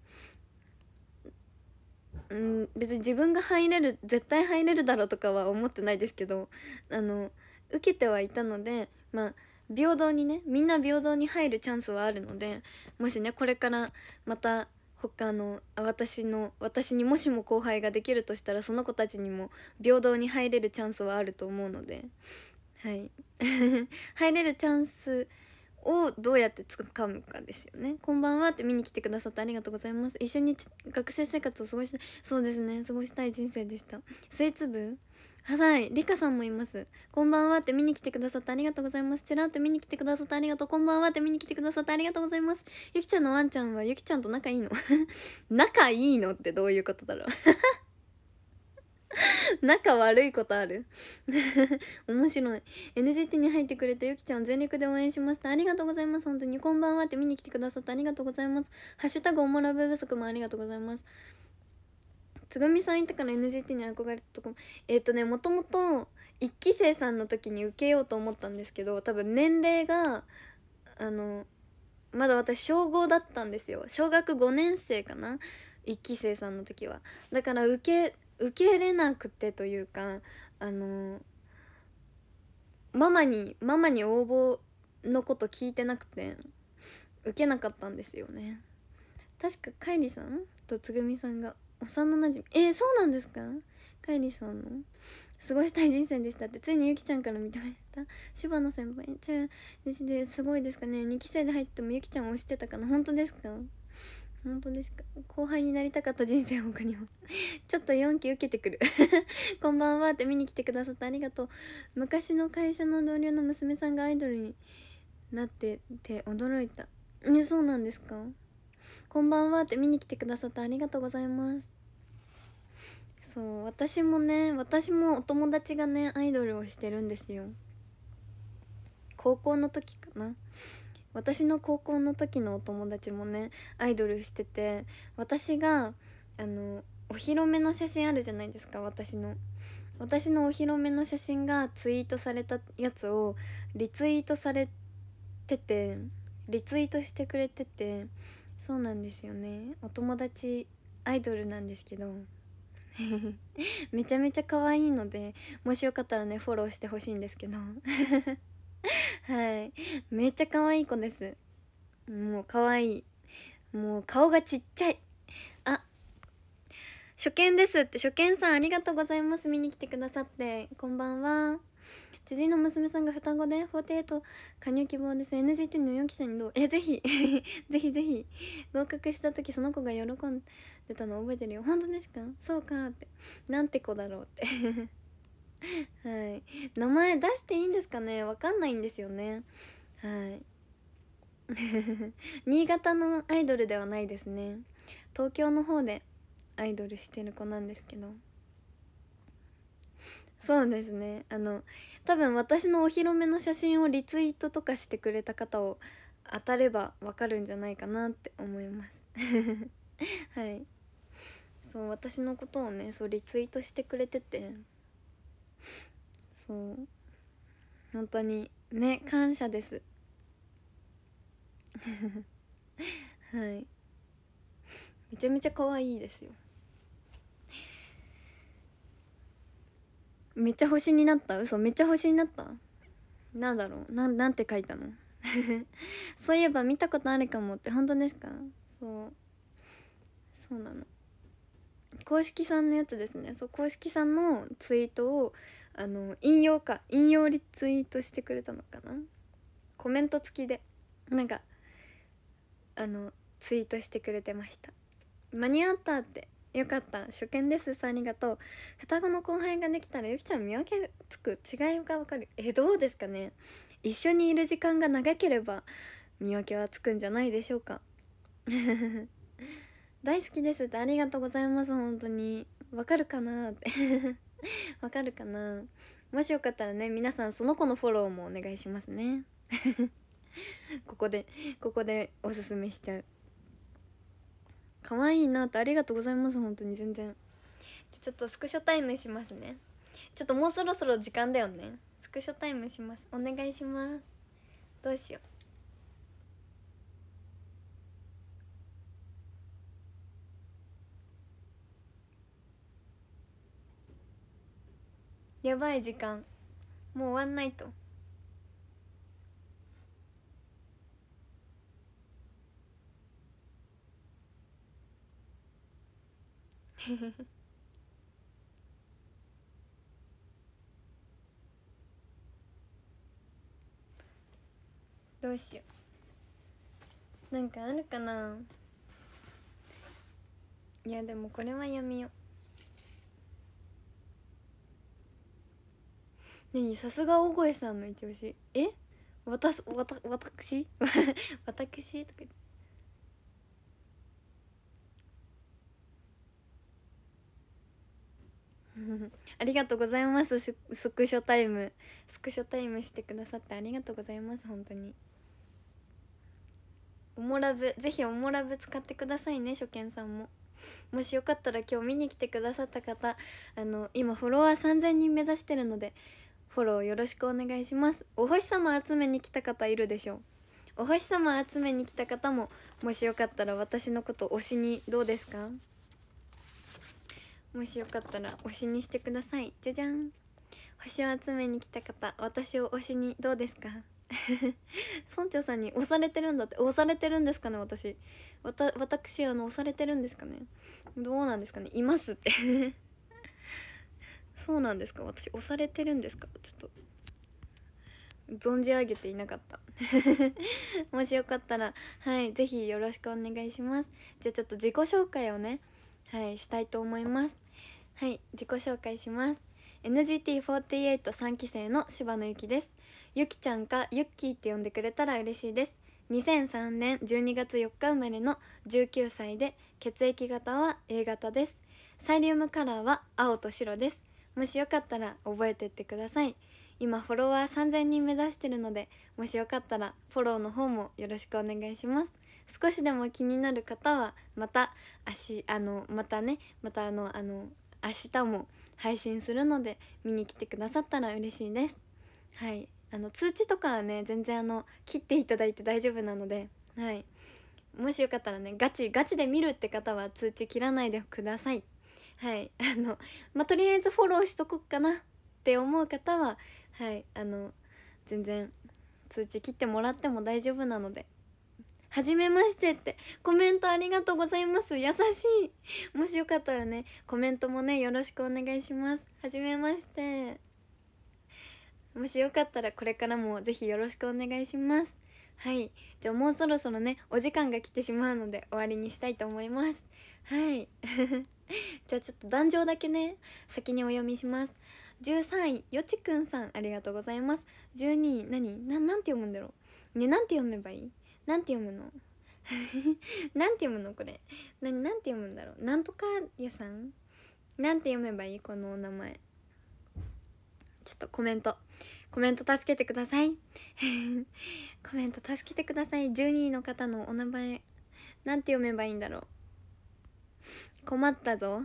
うん別に自分が入れる絶対入れるだろうとかは思ってないですけどあの受けてはいたのでまあ平等にねみんな平等に入るチャンスはあるのでもしねこれからまた他の私の私にもしも後輩ができるとしたらその子たちにも平等に入れるチャンスはあると思うのではい 入れるチャンスをどうやってつかむかですよね「こんばんは」って見に来てくださってありがとうございます一緒に学生生活を過ごしたそうですね過ごしたい人生でしたスイーツ部はさいりかさんもいますこんばんはって見に来てくださってありがとうございますちらっと見に来てくださってありがとうこんばんはって見に来てくださってありがとうございますゆきちゃんのワンちゃんはゆきちゃんと仲いいの 仲いいのってどういうことだろう 仲悪いことある 面白い NGT に入ってくれたゆきちゃん全力で応援しましたありがとうございます本当にこんばんはって見に来てくださってありがとうございますハッシュタグおもらべ不足もありがとうございますつぐみさんいたから NGT に憧れたとこえっ、ー、とねもともと1期生さんの時に受けようと思ったんですけど多分年齢があのまだ私小5だったんですよ小学5年生かな1期生さんの時はだから受け受け入れなくてというかあのママにママに応募のこと聞いてなくて受けなかったんですよね確かかいりさんとつぐみさんが幼なじみえー、そうなんですかかいりさんの過ごしたい人生でしたってついにゆきちゃんから認められた柴野先輩じゃですごいですかね2期生で入ってもゆきちゃんを推してたかな本当ですか本当ですか後輩になりたかった人生他にも ちょっと4期受けてくる こんばんはって見に来てくださってありがとう昔の会社の同僚の娘さんがアイドルになってて驚いたえそうなんですかこんばんはって見に来てくださってありがとうございますそう私もね私もお友達がねアイドルをしてるんですよ高校の時かな私の高校の時のお友達もねアイドルしてて私があのお披露目の写真あるじゃないですか私の私のお披露目の写真がツイートされたやつをリツイートされててリツイートしてくれててそうなんですよねお友達アイドルなんですけど めちゃめちゃ可愛いのでもしよかったらねフォローしてほしいんですけどはいめっちゃ可愛い子ですもう可愛いもう顔がちっちゃいあ初見ですって初見さんありがとうございます見に来てくださってこんばんは辻の娘さんが双子で4と加入希望です NGT の4期生にどうえ ぜひぜひぜひ合格した時その子が喜んでたの覚えてるよ本当ですかそうかってなんて子だろうって はい名前出していいんですかねわかんないんですよねはい 新潟のアイドルではないですね東京の方でアイドルしてる子なんですけどそうですねあの多分私のお披露目の写真をリツイートとかしてくれた方を当たればわかるんじゃないかなって思います はいそう私のことをねそうリツイートしてくれててこう本当にね感謝です はいめちゃめちゃ可愛いですよめっちゃ星になった嘘めっちゃ星になったなんだろうななんて書いたの そういえば見たことあるかもって本当ですかそうそうなの公式さんのやつですねそう公式さんのツイートをあの引用か引用リツイートしてくれたのかなコメント付きでなんかあのツイートしてくれてました間に合ったってよかった初見ですさありがとう双子の後輩ができたらゆきちゃん見分けつく違いがわかるえどうですかね一緒にいる時間が長ければ見分けはつくんじゃないでしょうか 大好きですってありがとうございます本当にわかるかなって わかるかなもしよかったらね皆さんその子のフォローもお願いしますね ここでここでおすすめしちゃう可愛いなってありがとうございます本当に全然ちょっとスクショタイムしますねちょっともうそろそろ時間だよねスクショタイムしますお願いしますどうしようやばい時間もう終わんないとフフフどうしようなんかあるかないやでもこれはやめよう何さすが大声さんの一押しえわたすわた私 私とか ありがとうございますスクショタイムスクショタイムしてくださってありがとうございます本当におもらブぜひおもらぶ使ってくださいね初見さんももしよかったら今日見に来てくださった方あの今フォロワー3000人目指してるのでフォローよろしくお願いしますお星様集めに来た方いるでしょお星様集めに来た方ももしよかったら私のこと推しにどうですかもしよかったら推しにしてくださいじゃじゃん星を集めに来た方私を推しにどうですか 村長さんに押されてるんだって押されてるんですかね私わた私あの押されてるんですかねどうなんですかねいますってそうなんですか私押されてるんですかちょっと存じ上げていなかった もしよかったらはいぜひよろしくお願いしますじゃあちょっと自己紹介をねはいしたいと思いますはい自己紹介します NGT483 期生の柴野由紀ですゆきちゃんかゆっきーって呼んでくれたら嬉しいです2003年12月4日生まれの19歳で血液型は A 型ですサイリウムカラーは青と白ですもしよかったら覚えてってください今フォロワー3000人目指してるのでもしよかったらフォローの方もよろしくお願いします少しでも気になる方はまた足あのまたねまたあのあの明日も配信するので見に来てくださったら嬉しいですはいあの通知とかはね全然あの切っていただいて大丈夫なのではいもしよかったらねガチガチで見るって方は通知切らないでくださいはい あのまあとりあえずフォローしとこっかなって思う方ははいあの全然通知切ってもらっても大丈夫なので「はじめまして」ってコメントありがとうございます優しい もしよかったらねコメントもねよろしくお願いしますはじめましてもしよかったらこれからも是非よろしくお願いしますはいじゃあもうそろそろねお時間が来てしまうので終わりにしたいと思いますはい じゃあちょっと壇上だけね先にお読みします13位よちくんさんありがとうございます12位何ななんて読むんだろうねなんて読めばいいなんて読むの なんて読むのこれななんて読むんだろうなんとか屋さんなんて読めばいいこのお名前ちょっとコメントコメント助けてください コメント助けてください12位の方のお名前なんて読めばいいんだろう困ったぞ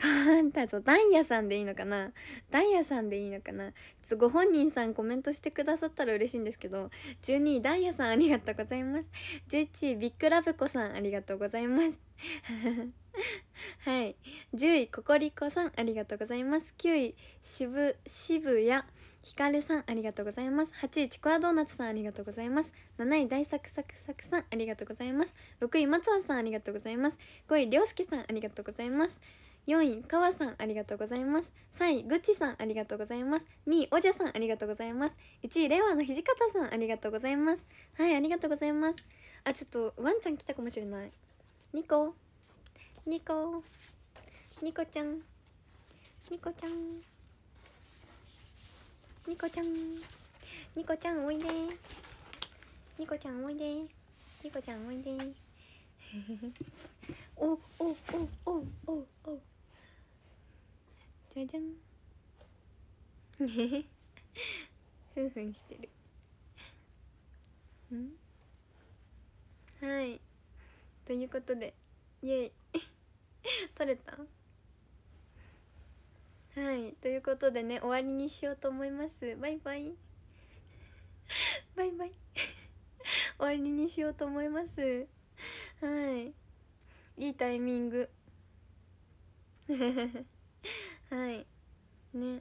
困ったぞダイヤさんでいいのかなダイヤさんでいいのかなちょっとご本人さんコメントしてくださったら嬉しいんですけど12位ダイヤさんありがとうございます11位ビッグラブコさんありがとうございます はい10位ココリコさんありがとうございます9位渋渋谷ひかるさんありがとうございます8位チコアドーナツさんありがとうございます7位大サクサクサクさんありがとうございます6位松尾さんありがとうございます5位り介さんありがとうございます4位川さんありがとうございます3位ぐっちさんありがとうございます2位おじゃさんありがとうございます1位令和の土方さんありがとうございますはいありがとうございますあちょっとワンちゃん来たかもしれないニコニコニコちゃんニコちゃんニコちゃんニコちゃんおいでニコちゃんおいでニコちゃんおいで おおおおおおじゃじゃんね ふんふんしてるうんはいということでイエイ 取れたはいということでね終わりにしようと思いますバイバイバイバイ 終わりにしようと思いますはいいいタイミング はいね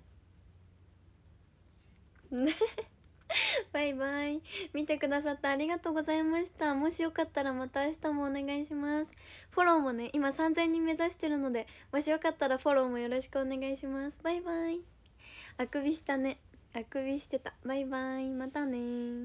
ね バイバイ。見てくださってありがとうございました。もしよかったらまた明日もお願いします。フォローもね、今3000人目指してるので、もしよかったらフォローもよろしくお願いします。バイバイ。あくびしたね。あくびしてた。バイバイ。またね